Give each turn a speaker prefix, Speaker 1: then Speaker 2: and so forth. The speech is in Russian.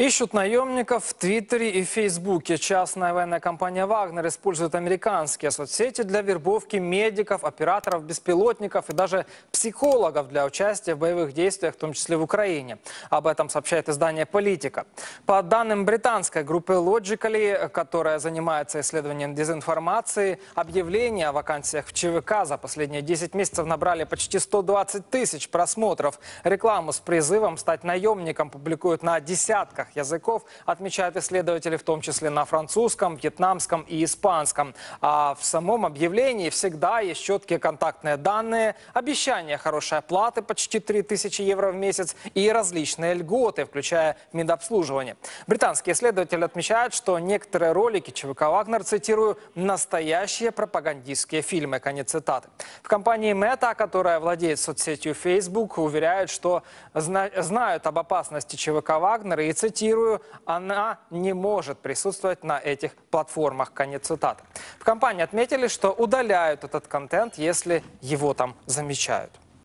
Speaker 1: Ищут наемников в Твиттере и Фейсбуке. Частная военная компания «Вагнер» использует американские соцсети для вербовки медиков, операторов, беспилотников и даже психологов для участия в боевых действиях, в том числе в Украине. Об этом сообщает издание «Политика». По данным британской группы Logically, которая занимается исследованием дезинформации, объявления о вакансиях в ЧВК за последние 10 месяцев набрали почти 120 тысяч просмотров. Рекламу с призывом стать наемником публикуют на десятках иностранных языков, отмечают исследователи, в том числе на французском, вьетнамском и испанском. А в самом объявлении всегда есть четкие контактные данные, обещание хорошей оплаты почти 3000 евро в месяц и различные льготы, включая медобслуживание. Британские исследователи отмечают, что некоторые ролики ЧВК «Вагнер», цитирую, «настоящие пропагандистские фильмы». Конец цитаты. В компании Meta, которая владеет соцсетью Facebook, уверяют, что знают об опасности ЧВК «Вагнер» и, цитируют цитирую, она не может присутствовать на этих платформах. Конец цитаты. В компании отметили, что удаляют этот контент, если его там замечают.